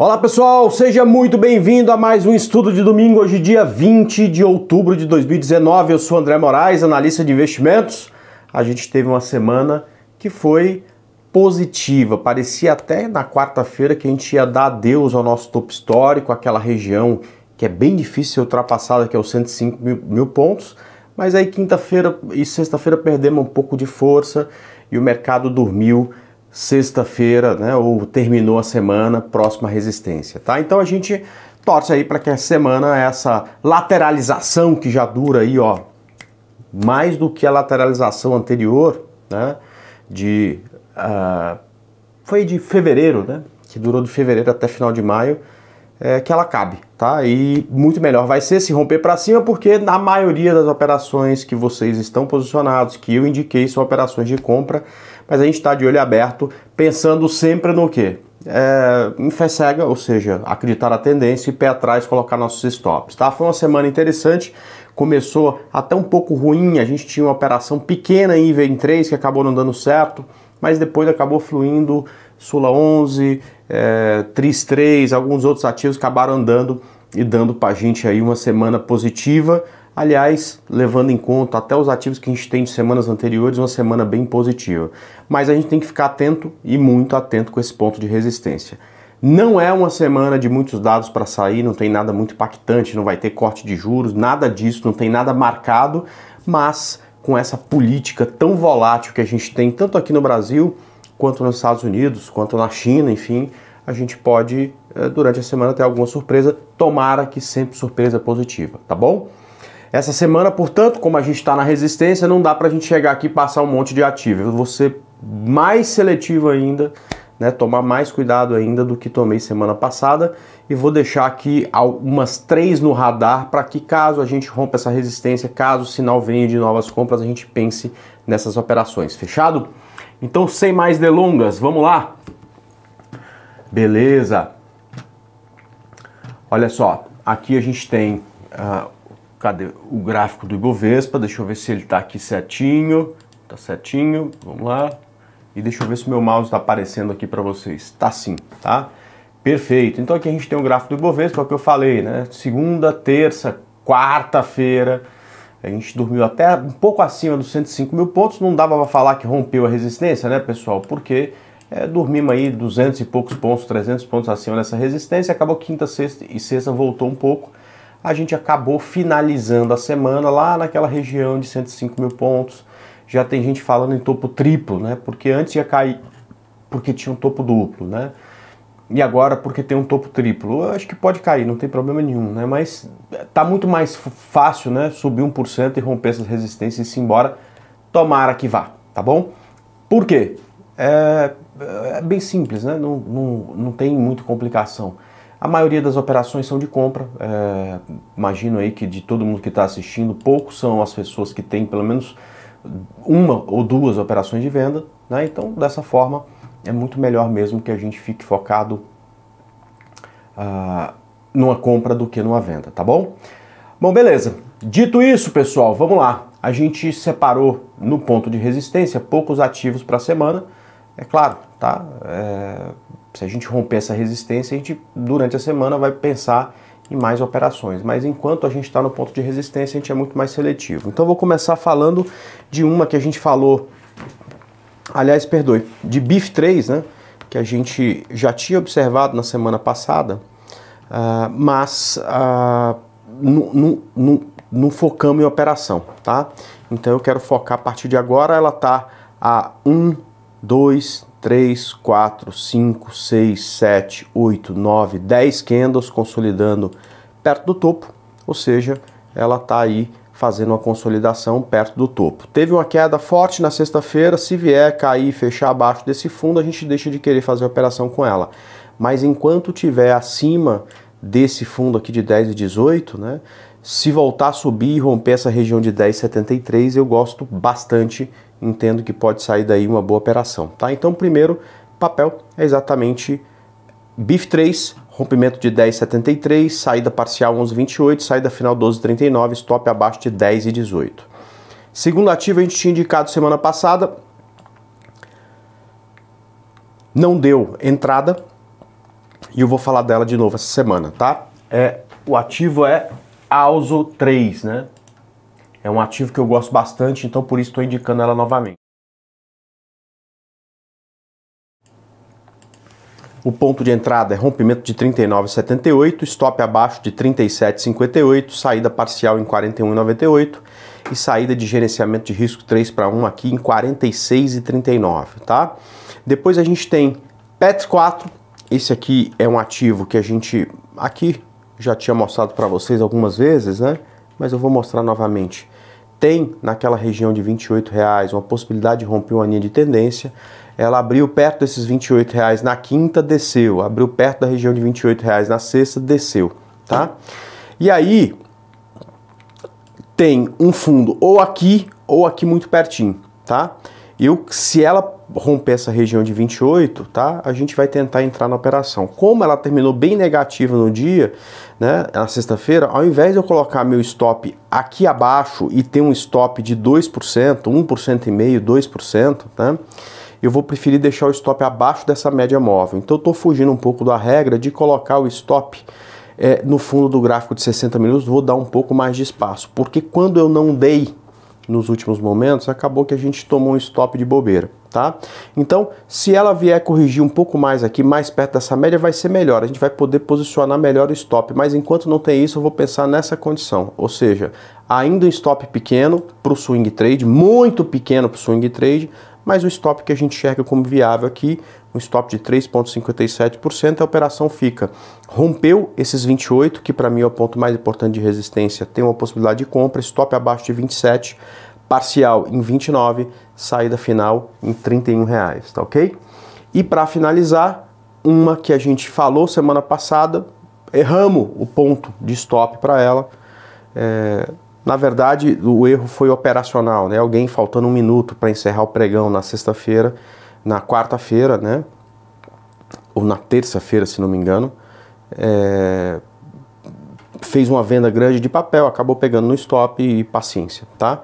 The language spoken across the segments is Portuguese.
Olá pessoal, seja muito bem-vindo a mais um estudo de domingo, hoje dia 20 de outubro de 2019. Eu sou André Moraes, analista de investimentos. A gente teve uma semana que foi positiva. Parecia até na quarta-feira que a gente ia dar adeus ao nosso topo histórico, aquela região que é bem difícil ser ultrapassada, que é os 105 mil, mil pontos. Mas aí quinta-feira e sexta-feira perdemos um pouco de força e o mercado dormiu sexta-feira, né, ou terminou a semana, próxima resistência, tá? Então a gente torce aí para que a semana essa lateralização que já dura aí, ó, mais do que a lateralização anterior, né, de uh, foi de fevereiro, né, que durou de fevereiro até final de maio, é, que ela cabe, tá? E muito melhor vai ser se romper para cima, porque na maioria das operações que vocês estão posicionados, que eu indiquei, são operações de compra, mas a gente está de olho aberto, pensando sempre no quê? É, em fé cega, ou seja, acreditar na tendência e pé atrás colocar nossos stops, tá? Foi uma semana interessante, começou até um pouco ruim, a gente tinha uma operação pequena em IVM3 que acabou não dando certo, mas depois acabou fluindo Sula 11, é, Tris 3, alguns outros ativos acabaram andando e dando para a gente aí uma semana positiva. Aliás, levando em conta até os ativos que a gente tem de semanas anteriores, uma semana bem positiva. Mas a gente tem que ficar atento e muito atento com esse ponto de resistência. Não é uma semana de muitos dados para sair, não tem nada muito impactante, não vai ter corte de juros, nada disso, não tem nada marcado, mas com essa política tão volátil que a gente tem tanto aqui no Brasil quanto nos Estados Unidos, quanto na China, enfim, a gente pode, eh, durante a semana, ter alguma surpresa. Tomara que sempre surpresa positiva, tá bom? Essa semana, portanto, como a gente está na resistência, não dá para a gente chegar aqui e passar um monte de ativo. Eu vou ser mais seletivo ainda, né? tomar mais cuidado ainda do que tomei semana passada e vou deixar aqui algumas três no radar para que caso a gente rompa essa resistência, caso o sinal venha de novas compras, a gente pense nessas operações. Fechado? Então, sem mais delongas, vamos lá? Beleza. Olha só, aqui a gente tem uh, cadê o gráfico do Ibovespa, deixa eu ver se ele está aqui certinho, Está certinho, vamos lá. E deixa eu ver se meu mouse está aparecendo aqui para vocês. Tá sim, tá? Perfeito. Então aqui a gente tem o gráfico do Ibovespa, é o que eu falei, né? Segunda, terça, quarta-feira, a gente dormiu até um pouco acima dos 105 mil pontos, não dava para falar que rompeu a resistência, né, pessoal? Porque é, dormimos aí 200 e poucos pontos, 300 pontos acima dessa resistência, acabou quinta, sexta e sexta voltou um pouco. A gente acabou finalizando a semana lá naquela região de 105 mil pontos. Já tem gente falando em topo triplo, né? Porque antes ia cair porque tinha um topo duplo, né? e agora porque tem um topo triplo. Eu acho que pode cair, não tem problema nenhum, né? Mas eh, tá muito mais fácil, né? Subir 1% e romper essas resistências e se embora. Tomara que vá, tá bom? Por quê? É, é, é bem simples, né? Não, não, não tem muita complicação. A maioria das operações são de compra. É, imagino aí que de todo mundo que está assistindo, poucos são as pessoas que têm pelo menos uma ou duas operações de venda. Né? Então, dessa forma, é muito melhor mesmo que a gente fique focado ah, numa compra do que numa venda, tá bom? Bom, beleza. Dito isso, pessoal, vamos lá. A gente separou no ponto de resistência poucos ativos para a semana. É claro, tá? É... se a gente romper essa resistência, a gente durante a semana vai pensar em mais operações. Mas enquanto a gente está no ponto de resistência, a gente é muito mais seletivo. Então vou começar falando de uma que a gente falou aliás, perdoe, de BIF3, né, que a gente já tinha observado na semana passada, uh, mas uh, não focamos em operação, tá? Então eu quero focar a partir de agora, ela está a 1, 2, 3, 4, 5, 6, 7, 8, 9, 10 candles consolidando perto do topo, ou seja, ela está aí fazendo uma consolidação perto do topo. Teve uma queda forte na sexta-feira, se vier cair e fechar abaixo desse fundo, a gente deixa de querer fazer operação com ela. Mas enquanto tiver acima desse fundo aqui de 10 e 18, né, se voltar a subir e romper essa região de 10,73, eu gosto bastante, entendo que pode sair daí uma boa operação, tá? Então, primeiro, papel é exatamente BIF3 rompimento de 10,73, saída parcial 11,28, saída final 12,39, stop abaixo de 10,18. Segundo ativo a gente tinha indicado semana passada, não deu entrada e eu vou falar dela de novo essa semana, tá? É, o ativo é AUSO 3, né? É um ativo que eu gosto bastante, então por isso estou indicando ela novamente. O ponto de entrada é rompimento de 39,78, stop abaixo de 37,58, saída parcial em 41,98 e saída de gerenciamento de risco 3 para 1 aqui em 46,39, tá? Depois a gente tem PET 4, esse aqui é um ativo que a gente aqui já tinha mostrado para vocês algumas vezes, né? Mas eu vou mostrar novamente. Tem naquela região de R$ 28,00 uma possibilidade de romper uma linha de tendência. Ela abriu perto desses 28 reais na quinta, desceu. Abriu perto da região de 28 reais na sexta, desceu, tá? E aí tem um fundo ou aqui ou aqui muito pertinho, tá? Eu, se ela romper essa região de 28, tá? A gente vai tentar entrar na operação. Como ela terminou bem negativa no dia, né, na sexta-feira, ao invés de eu colocar meu stop aqui abaixo e ter um stop de 2%, 1% e meio, 2%, né? eu vou preferir deixar o stop abaixo dessa média móvel. Então eu estou fugindo um pouco da regra de colocar o stop é, no fundo do gráfico de 60 minutos, vou dar um pouco mais de espaço, porque quando eu não dei nos últimos momentos, acabou que a gente tomou um stop de bobeira, tá? Então, se ela vier corrigir um pouco mais aqui, mais perto dessa média, vai ser melhor. A gente vai poder posicionar melhor o stop, mas enquanto não tem isso, eu vou pensar nessa condição. Ou seja, ainda um stop pequeno para o swing trade, muito pequeno para o swing trade, mas o stop que a gente enxerga como viável aqui, um stop de 3,57%, a operação fica. Rompeu esses 28, que para mim é o ponto mais importante de resistência, tem uma possibilidade de compra, stop abaixo de 27, parcial em 29, saída final em 31 reais, tá ok? E para finalizar, uma que a gente falou semana passada, erramos o ponto de stop para ela. É na verdade, o erro foi operacional, né? Alguém faltando um minuto para encerrar o pregão na sexta-feira, na quarta-feira, né? Ou na terça-feira, se não me engano, é... fez uma venda grande de papel, acabou pegando no stop e paciência, tá?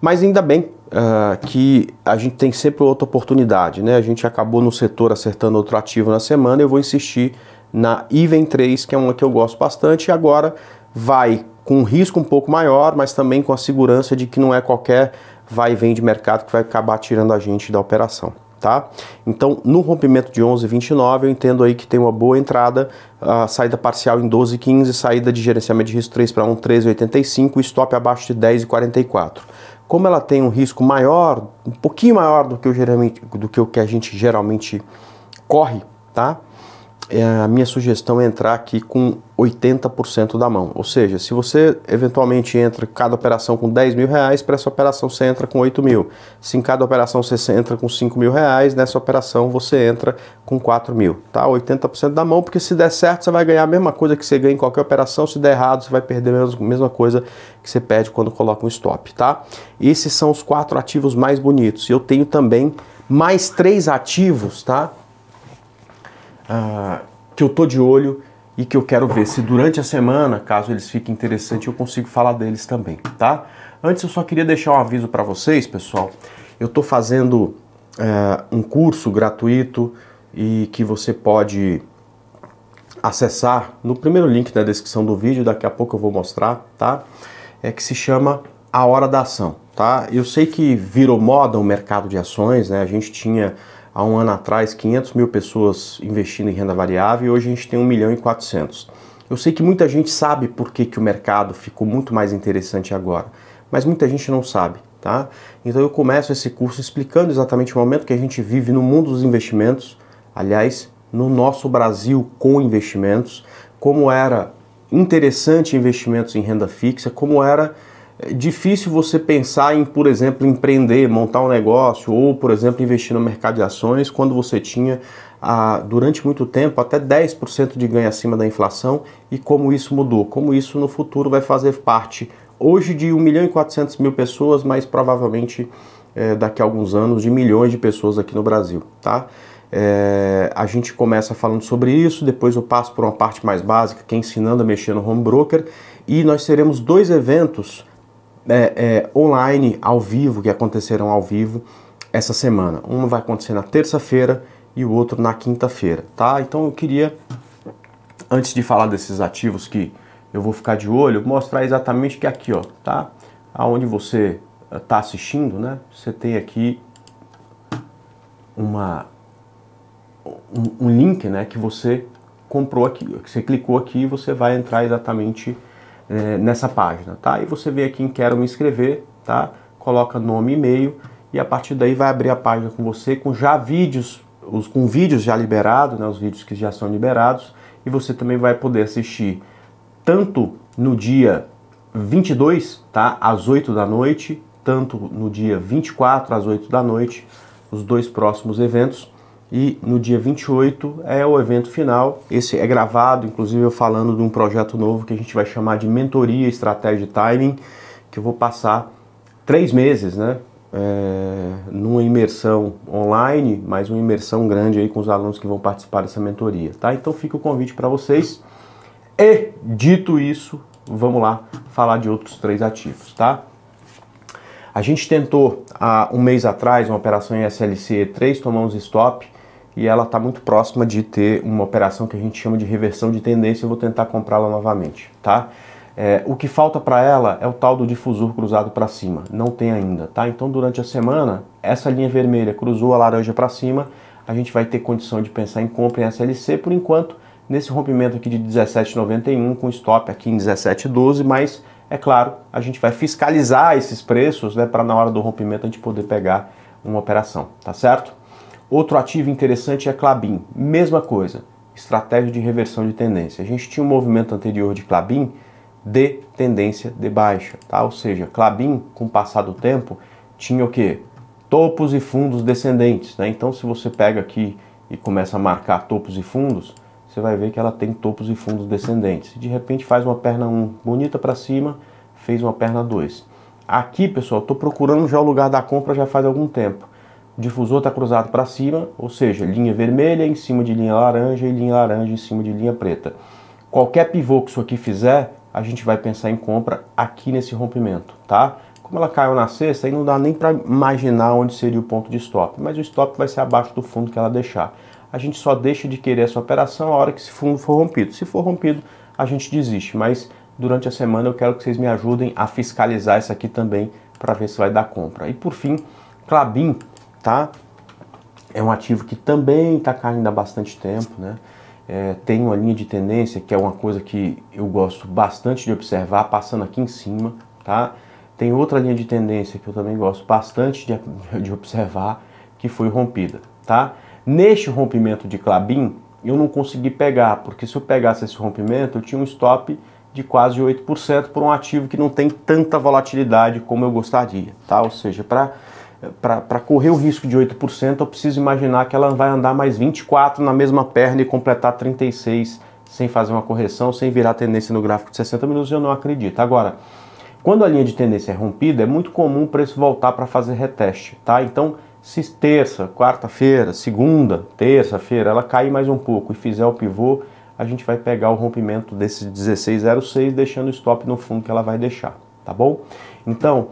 Mas ainda bem uh, que a gente tem sempre outra oportunidade, né? A gente acabou no setor acertando outro ativo na semana, eu vou insistir na IVEN 3, que é uma que eu gosto bastante, e agora vai com um risco um pouco maior, mas também com a segurança de que não é qualquer vai e vem de mercado que vai acabar tirando a gente da operação. Tá? Então, no rompimento de 11,29, eu entendo aí que tem uma boa entrada, a saída parcial em 12,15, saída de gerenciamento de risco 3 para 1,1385, stop abaixo de 10,44. Como ela tem um risco maior, um pouquinho maior do que, o, do que o que a gente geralmente corre, tá? É, a minha sugestão é entrar aqui com 80% da mão. Ou seja, se você eventualmente entra cada operação com 10 mil reais, para essa operação você entra com 8 mil. Se em cada operação você entra com 5 mil reais, nessa operação você entra com 4 mil. Tá? 80% da mão, porque se der certo você vai ganhar a mesma coisa que você ganha em qualquer operação, se der errado você vai perder a mesma coisa que você perde quando coloca um stop. Tá? Esses são os quatro ativos mais bonitos. Eu tenho também mais três ativos, tá? Ah, que eu tô de olho e que eu quero ver se durante a semana, caso eles fiquem interessantes, eu consigo falar deles também, tá? Antes eu só queria deixar um aviso para vocês, pessoal. Eu estou fazendo é, um curso gratuito e que você pode acessar no primeiro link da descrição do vídeo, daqui a pouco eu vou mostrar, tá? É que se chama A Hora da Ação, tá? Eu sei que virou moda o mercado de ações, né? A gente tinha há um ano atrás 500 mil pessoas investindo em renda variável e hoje a gente tem 1 milhão e 400. Eu sei que muita gente sabe por que, que o mercado ficou muito mais interessante agora, mas muita gente não sabe. Tá? Então eu começo esse curso explicando exatamente o momento que a gente vive no mundo dos investimentos, aliás, no nosso Brasil com investimentos, como era interessante investimentos em renda fixa, como era é difícil você pensar em, por exemplo, empreender, montar um negócio ou, por exemplo, investir no mercado de ações quando você tinha ah, durante muito tempo até 10% de ganho acima da inflação e como isso mudou, como isso no futuro vai fazer parte hoje de 1 milhão e 400 mil pessoas, mas provavelmente é, daqui a alguns anos de milhões de pessoas aqui no Brasil, tá? É, a gente começa falando sobre isso, depois eu passo por uma parte mais básica, que é ensinando a mexer no home broker, e nós teremos dois eventos é, é, online, ao vivo, que acontecerão ao vivo essa semana. Um vai acontecer na terça-feira e o outro na quinta-feira, tá? Então eu queria, antes de falar desses ativos que eu vou ficar de olho, mostrar exatamente que aqui, ó, tá? Aonde você está eh, assistindo, né? Você tem aqui uma um, um, link, né? Que você comprou aqui, que você clicou aqui e você vai entrar exatamente é, nessa página, tá? E você vê aqui em Quero Me Inscrever, tá? Coloca nome e e-mail e a partir daí vai abrir a página com você com já vídeos, os, com vídeos já liberados, né? Os vídeos que já são liberados e você também vai poder assistir tanto no dia 22, tá? Às 8 da noite, tanto no dia 24 às 8 da noite, os dois próximos eventos e no dia 28 é o evento final. Esse é gravado, inclusive eu falando de um projeto novo que a gente vai chamar de Mentoria Estratégia e Timing, que eu vou passar três meses, né? É, numa imersão online, mas uma imersão grande aí com os alunos que vão participar dessa mentoria, tá? Então fica o convite para vocês. E dito isso, vamos lá falar de outros três ativos, tá? A gente tentou há um mês atrás uma operação em SLC 3, tomamos stop e ela está muito próxima de ter uma operação que a gente chama de reversão de tendência. Eu vou tentar comprá-la novamente, tá? É, o que falta para ela é o tal do difusor cruzado para cima. Não tem ainda, tá? Então durante a semana, essa linha vermelha cruzou a laranja para cima, a gente vai ter condição de pensar em compra em SLC por enquanto, nesse rompimento aqui de 17,91 com stop aqui em 17,12, mas é claro, a gente vai fiscalizar esses preços, né, para na hora do rompimento a gente poder pegar uma operação, tá certo? Outro ativo interessante é Clabin, mesma coisa, estratégia de reversão de tendência. A gente tinha um movimento anterior de Clabin de tendência de baixa, tá? Ou seja, Clabin, com o passar do tempo, tinha o que? Topos e fundos descendentes, né? Então, se você pega aqui e começa a marcar topos e fundos, você vai ver que ela tem topos e fundos descendentes. De repente faz uma perna 1 bonita para cima, fez uma perna 2. Aqui, pessoal, estou procurando já o lugar da compra já faz algum tempo o difusor está cruzado para cima, ou seja, linha vermelha em cima de linha laranja e linha laranja em cima de linha preta. Qualquer pivô que isso aqui fizer, a gente vai pensar em compra aqui nesse rompimento, tá? Como ela caiu na sexta, aí não dá nem para imaginar onde seria o ponto de stop, mas o stop vai ser abaixo do fundo que ela deixar. A gente só deixa de querer essa operação a hora que esse fundo for rompido. Se for rompido, a gente desiste, mas durante a semana eu quero que vocês me ajudem a fiscalizar isso aqui também para ver se vai dar compra. E por fim, Clabin tá? É um ativo que também está caindo há bastante tempo, né? É, tem uma linha de tendência que é uma coisa que eu gosto bastante de observar, passando aqui em cima, tá? Tem outra linha de tendência que eu também gosto bastante de, de observar, que foi rompida, tá? Neste rompimento de Clabin, eu não consegui pegar, porque se eu pegasse esse rompimento, eu tinha um stop de quase 8% por um ativo que não tem tanta volatilidade como eu gostaria, tá? Ou seja, para para correr o risco de 8%, eu preciso imaginar que ela vai andar mais 24 na mesma perna e completar 36 sem fazer uma correção, sem virar tendência no gráfico de 60 minutos, eu não acredito. Agora, quando a linha de tendência é rompida, é muito comum o preço voltar para fazer reteste, tá? Então, se terça, quarta-feira, segunda, terça-feira, ela cair mais um pouco e fizer o pivô, a gente vai pegar o rompimento desse 1606, deixando o stop no fundo que ela vai deixar, tá bom? Então,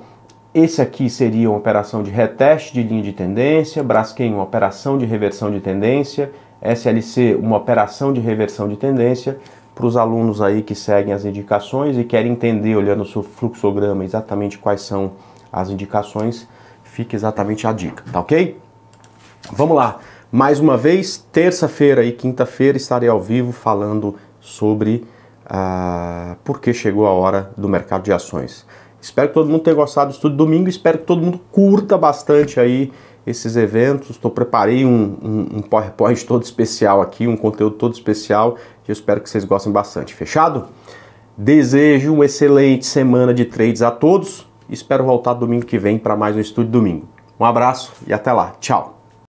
esse aqui seria uma operação de reteste de linha de tendência, Braskem uma operação de reversão de tendência, SLC uma operação de reversão de tendência. Para os alunos aí que seguem as indicações e querem entender, olhando o seu fluxograma, exatamente quais são as indicações, fica exatamente a dica, tá ok? Vamos lá, mais uma vez, terça-feira e quinta-feira estarei ao vivo falando sobre ah, por que chegou a hora do mercado de ações. Espero que todo mundo tenha gostado do estudo domingo. Espero que todo mundo curta bastante aí esses eventos. Tô, preparei um, um, um PowerPoint todo especial aqui, um conteúdo todo especial. E eu espero que vocês gostem bastante. Fechado? Desejo uma excelente semana de trades a todos. Espero voltar domingo que vem para mais um Estúdio Domingo. Um abraço e até lá. Tchau!